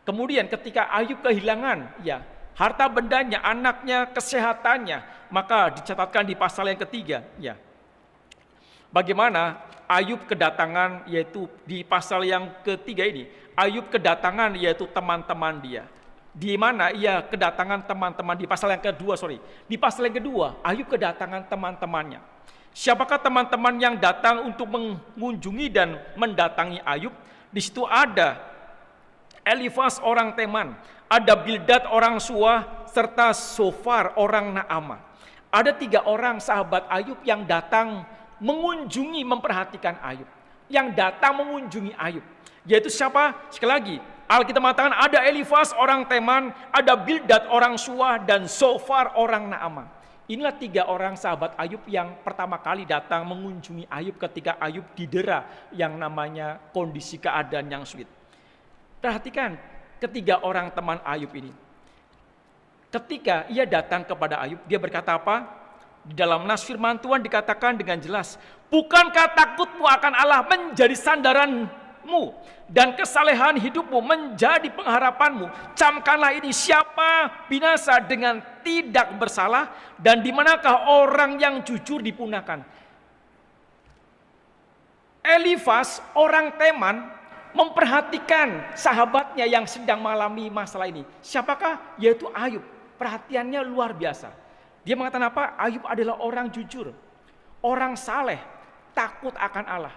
Kemudian ketika Ayub kehilangan ya harta bendanya, anaknya, kesehatannya, maka dicatatkan di pasal yang ketiga ya. Bagaimana Ayub kedatangan yaitu di pasal yang ketiga ini, Ayub kedatangan yaitu teman-teman dia. Di mana ia kedatangan teman-teman di pasal yang kedua, sorry. Di pasal yang kedua, Ayub kedatangan teman-temannya. Siapakah teman-teman yang datang untuk mengunjungi dan mendatangi Ayub? Di situ ada Elifas orang Teman, ada Bildad orang Suah, serta Sofar orang Naama. Ada tiga orang sahabat Ayub yang datang mengunjungi, memperhatikan Ayub. Yang datang mengunjungi Ayub. Yaitu siapa? Sekali lagi, Alkitab mengatakan ada Elifas orang Teman, ada Bildad orang Suah, dan Sofar orang Naama. Inilah tiga orang sahabat Ayub yang pertama kali datang mengunjungi Ayub ketika Ayub didera yang namanya kondisi keadaan yang sulit. Perhatikan ketiga orang teman Ayub ini. Ketika ia datang kepada Ayub, dia berkata apa? Di dalam nas firman Tuhan dikatakan dengan jelas, Bukankah takutmu akan Allah menjadi sandaranmu dan kesalehan hidupmu menjadi pengharapanmu. Camkanlah ini siapa binasa dengan tidak bersalah dan di manakah orang yang jujur dipunahkan. Elifas orang Teman memperhatikan sahabatnya yang sedang mengalami masalah ini. Siapakah? Yaitu Ayub. Perhatiannya luar biasa. Dia mengatakan apa? Ayub adalah orang jujur, orang saleh, takut akan Allah.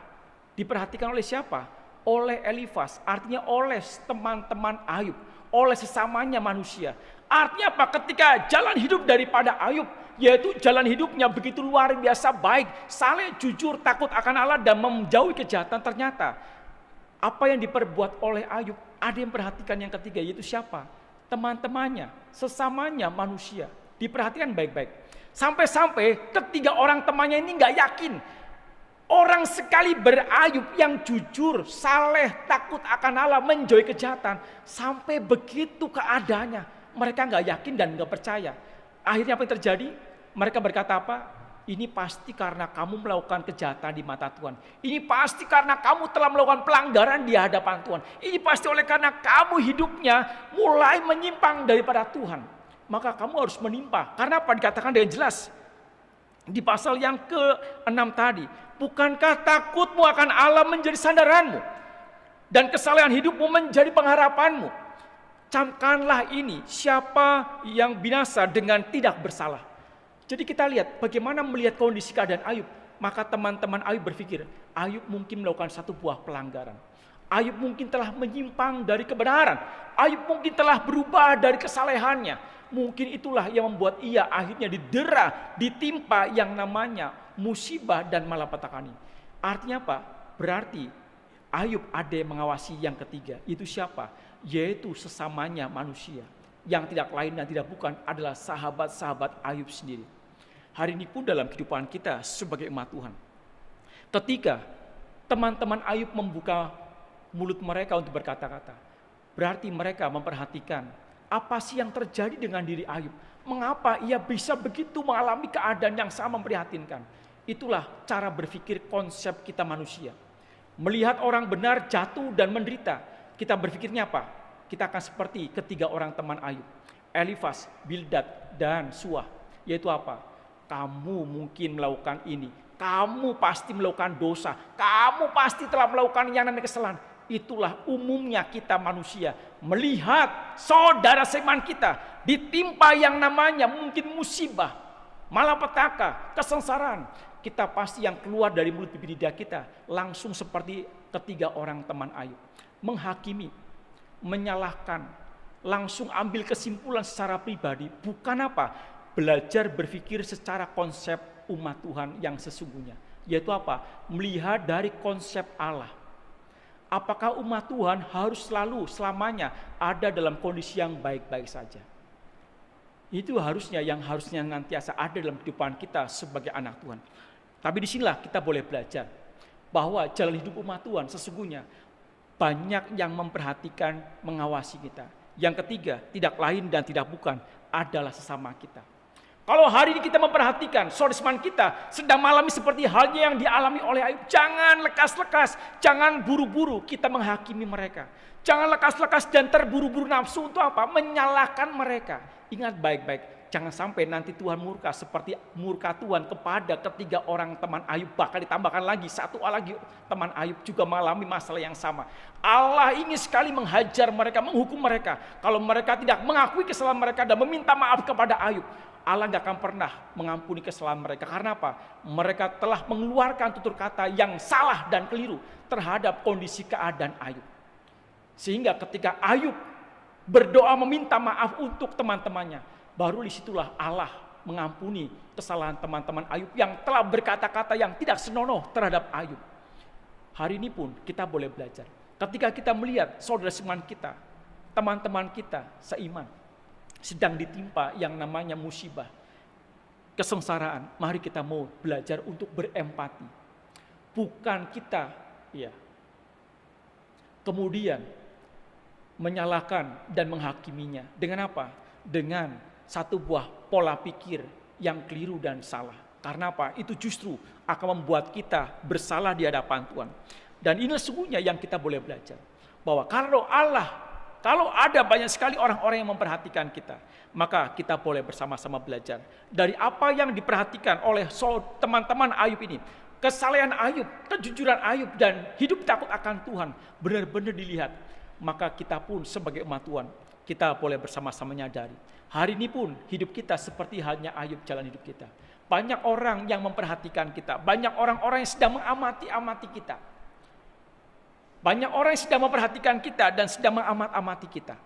Diperhatikan oleh siapa? Oleh Elifas, artinya oleh teman-teman Ayub, oleh sesamanya manusia. Artinya apa? Ketika jalan hidup daripada Ayub, yaitu jalan hidupnya begitu luar biasa baik, saleh, jujur, takut akan Allah dan menjauhi kejahatan ternyata apa yang diperbuat oleh Ayub, ada yang perhatikan yang ketiga yaitu siapa? Teman-temannya, sesamanya manusia. Diperhatikan baik-baik. Sampai-sampai ketiga orang temannya ini nggak yakin. Orang sekali berayub yang jujur, saleh, takut akan Allah, menjauhi kejahatan. Sampai begitu keadaannya. Mereka nggak yakin dan nggak percaya. Akhirnya apa yang terjadi? Mereka berkata apa? Ini pasti karena kamu melakukan kejahatan di mata Tuhan. Ini pasti karena kamu telah melakukan pelanggaran di hadapan Tuhan. Ini pasti oleh karena kamu hidupnya mulai menyimpang daripada Tuhan. Maka kamu harus menimpa. Karena apa dikatakan dengan jelas? Di pasal yang ke-6 tadi. Bukankah takutmu akan Allah menjadi sandaranmu? Dan kesalahan hidupmu menjadi pengharapanmu. Camkanlah ini siapa yang binasa dengan tidak bersalah jadi kita lihat bagaimana melihat kondisi keadaan Ayub. Maka teman-teman Ayub berpikir, Ayub mungkin melakukan satu buah pelanggaran. Ayub mungkin telah menyimpang dari kebenaran. Ayub mungkin telah berubah dari kesalehannya. Mungkin itulah yang membuat ia akhirnya didera, ditimpa yang namanya musibah dan malapetaka ini. Artinya apa? Berarti Ayub ada yang mengawasi yang ketiga. Itu siapa? Yaitu sesamanya manusia yang tidak lain dan tidak bukan adalah sahabat-sahabat Ayub sendiri. Hari ini pun dalam kehidupan kita sebagai umat Tuhan. Ketika teman-teman Ayub membuka mulut mereka untuk berkata-kata, berarti mereka memperhatikan apa sih yang terjadi dengan diri Ayub. Mengapa ia bisa begitu mengalami keadaan yang sama memprihatinkan? Itulah cara berpikir konsep kita manusia. Melihat orang benar jatuh dan menderita, kita berpikirnya apa? Kita akan seperti ketiga orang teman Ayub. Elifas, Bildad, dan Suah. Yaitu apa? Kamu mungkin melakukan ini. Kamu pasti melakukan dosa. Kamu pasti telah melakukan yang namanya kesalahan. Itulah umumnya kita manusia melihat saudara seiman kita ditimpa yang namanya mungkin musibah, malapetaka, kesengsaraan. Kita pasti yang keluar dari mulut bibir lidah kita langsung seperti ketiga orang teman Ayub menghakimi, menyalahkan, langsung ambil kesimpulan secara pribadi, bukan apa? Belajar berpikir secara konsep umat Tuhan yang sesungguhnya. Yaitu apa? Melihat dari konsep Allah. Apakah umat Tuhan harus selalu selamanya ada dalam kondisi yang baik-baik saja? Itu harusnya yang harusnya nantiasa ada dalam kehidupan kita sebagai anak Tuhan. Tapi disinilah kita boleh belajar bahwa jalan hidup umat Tuhan sesungguhnya banyak yang memperhatikan, mengawasi kita. Yang ketiga, tidak lain dan tidak bukan adalah sesama kita. Kalau hari ini kita memperhatikan sorisman kita sedang mengalami seperti halnya yang dialami oleh Ayub. Jangan lekas-lekas, jangan buru-buru kita menghakimi mereka. Jangan lekas-lekas dan terburu-buru nafsu untuk apa? Menyalahkan mereka. Ingat baik-baik, Jangan sampai nanti Tuhan murka seperti murka Tuhan kepada ketiga orang teman Ayub. Bahkan ditambahkan lagi satu lagi teman Ayub juga mengalami masalah yang sama. Allah ingin sekali menghajar mereka, menghukum mereka. Kalau mereka tidak mengakui kesalahan mereka dan meminta maaf kepada Ayub. Allah gak akan pernah mengampuni kesalahan mereka. Karena apa? Mereka telah mengeluarkan tutur kata yang salah dan keliru terhadap kondisi keadaan Ayub. Sehingga ketika Ayub berdoa meminta maaf untuk teman-temannya, baru disitulah Allah mengampuni kesalahan teman-teman Ayub yang telah berkata-kata yang tidak senonoh terhadap Ayub. Hari ini pun kita boleh belajar. Ketika kita melihat saudara seiman kita, teman-teman kita seiman sedang ditimpa yang namanya musibah, kesengsaraan, mari kita mau belajar untuk berempati. Bukan kita ya. Kemudian menyalahkan dan menghakiminya. Dengan apa? Dengan satu buah pola pikir yang keliru dan salah. Karena apa? Itu justru akan membuat kita bersalah di hadapan Tuhan. Dan ini sesungguhnya yang kita boleh belajar. Bahwa kalau Allah, kalau ada banyak sekali orang-orang yang memperhatikan kita, maka kita boleh bersama-sama belajar. Dari apa yang diperhatikan oleh teman-teman Ayub ini, kesalahan Ayub, kejujuran Ayub, dan hidup takut akan Tuhan benar-benar dilihat maka kita pun sebagai umat Tuhan, kita boleh bersama-sama menyadari. Hari ini pun hidup kita seperti halnya Ayub jalan hidup kita. Banyak orang yang memperhatikan kita, banyak orang-orang yang sedang mengamati-amati kita. Banyak orang yang sedang memperhatikan kita dan sedang mengamati amati kita.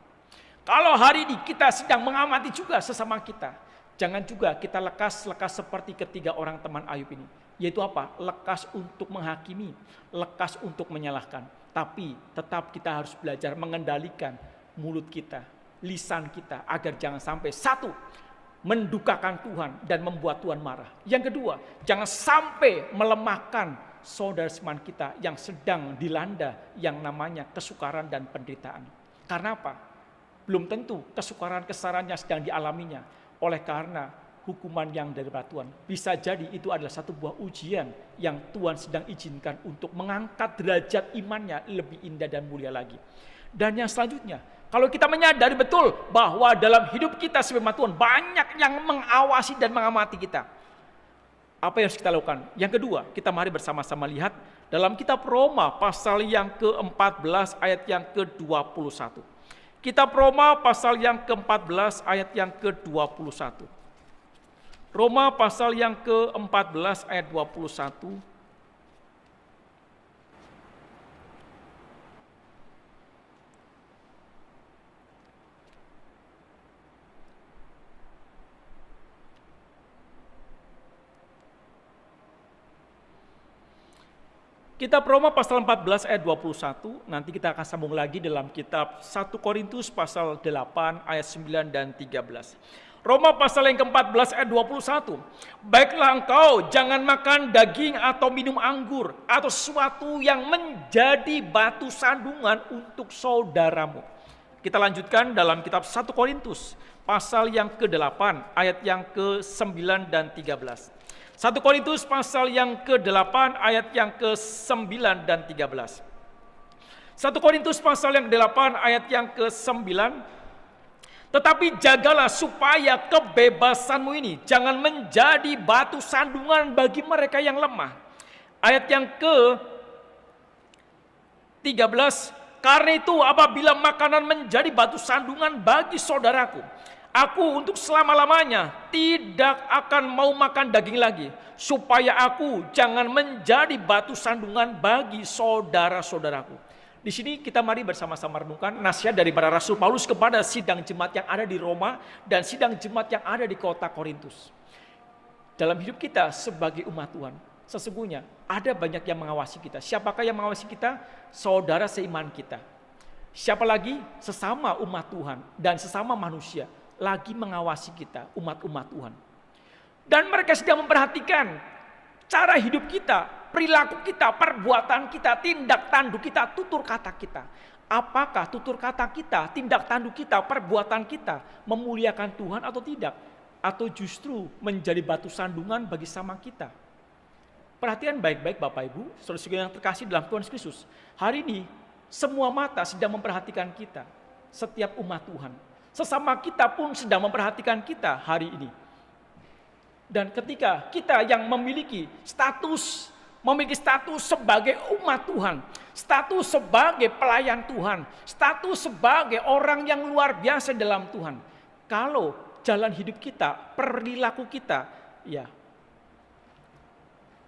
Kalau hari ini kita sedang mengamati juga sesama kita, jangan juga kita lekas-lekas seperti ketiga orang teman Ayub ini. Yaitu apa? Lekas untuk menghakimi, lekas untuk menyalahkan. Tapi tetap kita harus belajar mengendalikan mulut kita, lisan kita agar jangan sampai satu mendukakan Tuhan dan membuat Tuhan marah. Yang kedua, jangan sampai melemahkan saudara seman kita yang sedang dilanda yang namanya kesukaran dan penderitaan. Karena apa? Belum tentu kesukaran kesarannya sedang dialaminya. Oleh karena hukuman yang dari Tuhan. Bisa jadi itu adalah satu buah ujian yang Tuhan sedang izinkan untuk mengangkat derajat imannya lebih indah dan mulia lagi. Dan yang selanjutnya, kalau kita menyadari betul bahwa dalam hidup kita sebagai Tuhan banyak yang mengawasi dan mengamati kita. Apa yang harus kita lakukan? Yang kedua, kita mari bersama-sama lihat dalam kitab Roma pasal yang ke-14 ayat yang ke-21. Kitab Roma pasal yang ke-14 ayat yang ke-21. Roma pasal yang ke-14 ayat 21 Kitab Roma pasal 14 ayat 21, nanti kita akan sambung lagi dalam kitab 1 Korintus pasal 8 ayat 9 dan 13. Roma pasal yang ke-14 ayat 21. Baiklah engkau jangan makan daging atau minum anggur atau sesuatu yang menjadi batu sandungan untuk saudaramu. Kita lanjutkan dalam kitab 1 Korintus pasal yang ke-8 ayat yang ke-9 dan 13. 1 Korintus pasal yang ke-8 ayat yang ke-9 dan 13. 1 Korintus pasal yang ke-8 ayat yang ke-9 tetapi jagalah supaya kebebasanmu ini jangan menjadi batu sandungan bagi mereka yang lemah. Ayat yang ke 13 karena itu apabila makanan menjadi batu sandungan bagi saudaraku aku untuk selama-lamanya tidak akan mau makan daging lagi supaya aku jangan menjadi batu sandungan bagi saudara-saudaraku. Di sini kita mari bersama-sama renungkan nasihat dari para Rasul Paulus kepada sidang jemaat yang ada di Roma dan sidang jemaat yang ada di kota Korintus. Dalam hidup kita sebagai umat Tuhan, sesungguhnya ada banyak yang mengawasi kita. Siapakah yang mengawasi kita? Saudara seiman kita. Siapa lagi? Sesama umat Tuhan dan sesama manusia lagi mengawasi kita, umat-umat Tuhan. Dan mereka sedang memperhatikan cara hidup kita, perilaku kita, perbuatan kita, tindak tanduk kita, tutur kata kita. Apakah tutur kata kita, tindak tanduk kita, perbuatan kita memuliakan Tuhan atau tidak? Atau justru menjadi batu sandungan bagi sama kita? Perhatian baik-baik Bapak Ibu, saudara-saudara yang terkasih dalam Tuhan Kristus. Hari ini semua mata sedang memperhatikan kita, setiap umat Tuhan. Sesama kita pun sedang memperhatikan kita hari ini. Dan ketika kita yang memiliki status memiliki status sebagai umat Tuhan, status sebagai pelayan Tuhan, status sebagai orang yang luar biasa dalam Tuhan. Kalau jalan hidup kita, perilaku kita, ya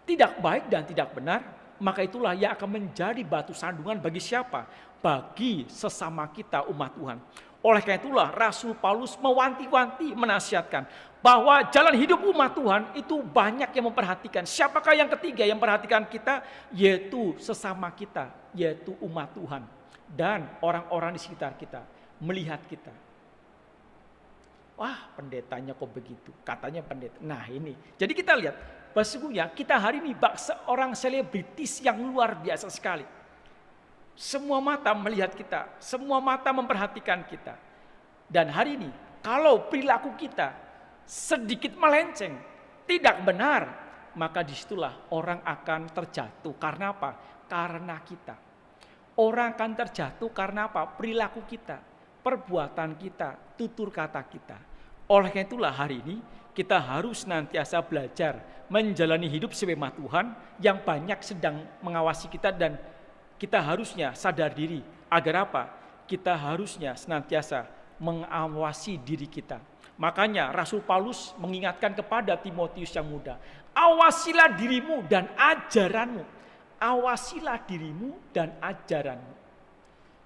tidak baik dan tidak benar, maka itulah yang akan menjadi batu sandungan bagi siapa? Bagi sesama kita umat Tuhan. Oleh karena itulah Rasul Paulus mewanti-wanti menasihatkan bahwa jalan hidup umat Tuhan itu banyak yang memperhatikan. Siapakah yang ketiga yang memperhatikan kita? Yaitu sesama kita, yaitu umat Tuhan dan orang-orang di sekitar kita melihat kita. Wah, pendetanya kok begitu? Katanya pendeta. Nah, ini. Jadi kita lihat, sesungguhnya kita hari ini bak seorang selebritis yang luar biasa sekali semua mata melihat kita, semua mata memperhatikan kita. Dan hari ini, kalau perilaku kita sedikit melenceng, tidak benar, maka disitulah orang akan terjatuh. Karena apa? Karena kita. Orang akan terjatuh karena apa? Perilaku kita, perbuatan kita, tutur kata kita. Oleh karena itulah hari ini kita harus nantiasa belajar menjalani hidup sebema Tuhan yang banyak sedang mengawasi kita dan kita harusnya sadar diri agar apa? Kita harusnya senantiasa mengawasi diri kita. Makanya Rasul Paulus mengingatkan kepada Timotius yang muda, awasilah dirimu dan ajaranmu. Awasilah dirimu dan ajaranmu.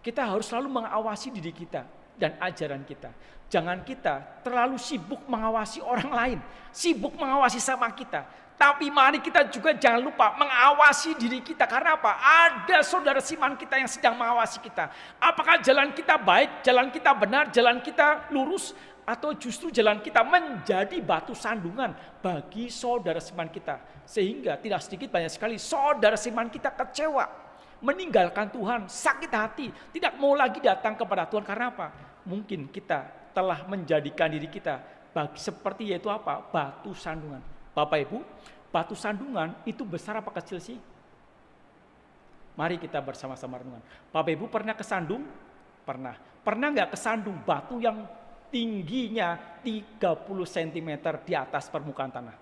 Kita harus selalu mengawasi diri kita dan ajaran kita. Jangan kita terlalu sibuk mengawasi orang lain, sibuk mengawasi sama kita, tapi mari kita juga jangan lupa mengawasi diri kita. Karena apa? Ada saudara siman kita yang sedang mengawasi kita. Apakah jalan kita baik, jalan kita benar, jalan kita lurus? Atau justru jalan kita menjadi batu sandungan bagi saudara siman kita. Sehingga tidak sedikit banyak sekali saudara siman kita kecewa. Meninggalkan Tuhan, sakit hati, tidak mau lagi datang kepada Tuhan. Karena apa? Mungkin kita telah menjadikan diri kita bagi, seperti yaitu apa? Batu sandungan Bapak Ibu, batu sandungan itu besar apa kecil sih? Mari kita bersama-sama renungan. Bapak Ibu pernah kesandung? Pernah. Pernah nggak kesandung batu yang tingginya 30 cm di atas permukaan tanah?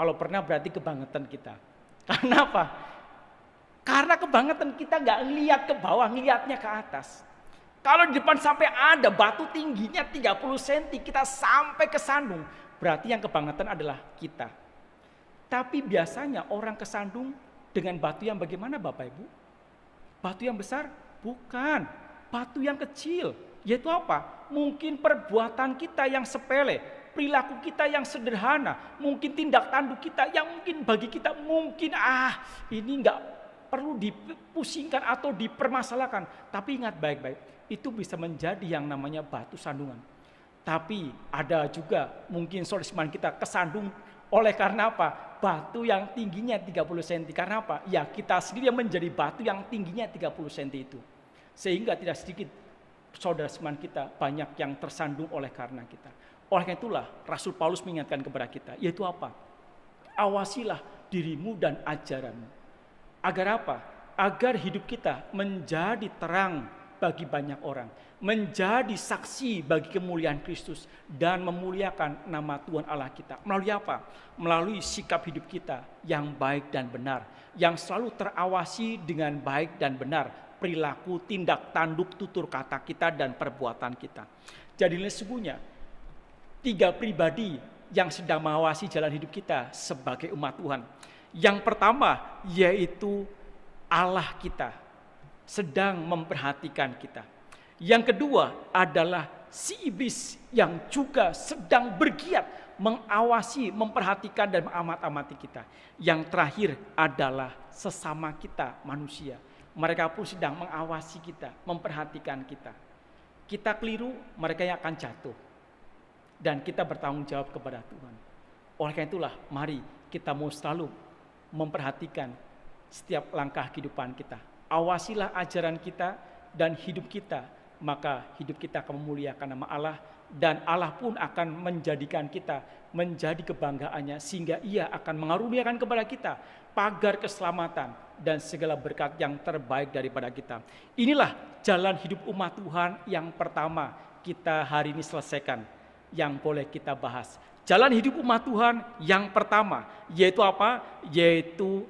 Kalau pernah berarti kebangetan kita. Karena apa? Karena kebangetan kita nggak lihat ke bawah, ngeliatnya ke atas. Kalau di depan sampai ada batu tingginya 30 cm, kita sampai ke Sandung. Berarti yang kebangetan adalah kita. Tapi biasanya orang kesandung dengan batu yang bagaimana Bapak Ibu? Batu yang besar? Bukan. Batu yang kecil. Yaitu apa? Mungkin perbuatan kita yang sepele, perilaku kita yang sederhana, mungkin tindak tanduk kita yang mungkin bagi kita mungkin ah ini nggak perlu dipusingkan atau dipermasalahkan. Tapi ingat baik-baik, itu bisa menjadi yang namanya batu sandungan. Tapi ada juga mungkin solid iman kita kesandung oleh karena apa? Batu yang tingginya 30 cm. Karena apa? Ya kita sendiri yang menjadi batu yang tingginya 30 cm itu. Sehingga tidak sedikit saudara seman kita banyak yang tersandung oleh karena kita. Oleh karena itulah Rasul Paulus mengingatkan kepada kita. Yaitu apa? Awasilah dirimu dan ajaranmu. Agar apa? Agar hidup kita menjadi terang bagi banyak orang, menjadi saksi bagi kemuliaan Kristus dan memuliakan nama Tuhan Allah kita. Melalui apa? Melalui sikap hidup kita yang baik dan benar, yang selalu terawasi dengan baik dan benar, perilaku, tindak tanduk, tutur kata kita dan perbuatan kita. Jadi sesungguhnya tiga pribadi yang sedang mengawasi jalan hidup kita sebagai umat Tuhan. Yang pertama yaitu Allah kita, sedang memperhatikan kita. Yang kedua adalah si iblis yang juga sedang bergiat mengawasi, memperhatikan dan mengamat-amati kita. Yang terakhir adalah sesama kita manusia. Mereka pun sedang mengawasi kita, memperhatikan kita. Kita keliru, mereka yang akan jatuh. Dan kita bertanggung jawab kepada Tuhan. Oleh karena itulah, mari kita mau selalu memperhatikan setiap langkah kehidupan kita Awasilah ajaran kita dan hidup kita, maka hidup kita akan memuliakan nama Allah dan Allah pun akan menjadikan kita menjadi kebanggaannya sehingga ia akan mengaruniakan kepada kita pagar keselamatan dan segala berkat yang terbaik daripada kita. Inilah jalan hidup umat Tuhan yang pertama kita hari ini selesaikan yang boleh kita bahas. Jalan hidup umat Tuhan yang pertama yaitu apa? Yaitu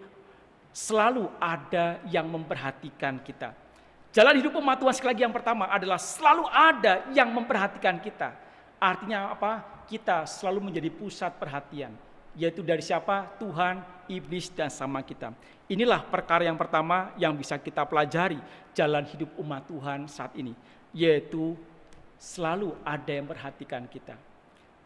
selalu ada yang memperhatikan kita. Jalan hidup pematuhan sekali lagi yang pertama adalah selalu ada yang memperhatikan kita. Artinya apa? Kita selalu menjadi pusat perhatian. Yaitu dari siapa? Tuhan, iblis, dan sama kita. Inilah perkara yang pertama yang bisa kita pelajari jalan hidup umat Tuhan saat ini. Yaitu selalu ada yang memperhatikan kita.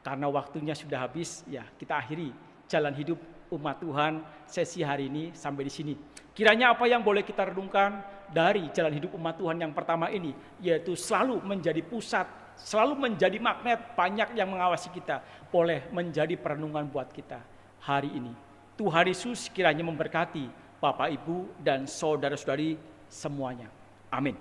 Karena waktunya sudah habis, ya kita akhiri jalan hidup umat Tuhan sesi hari ini sampai di sini. Kiranya apa yang boleh kita renungkan dari jalan hidup umat Tuhan yang pertama ini, yaitu selalu menjadi pusat, selalu menjadi magnet banyak yang mengawasi kita, boleh menjadi perenungan buat kita hari ini. Tuhan Yesus kiranya memberkati Bapak, Ibu, dan saudara-saudari semuanya. Amin.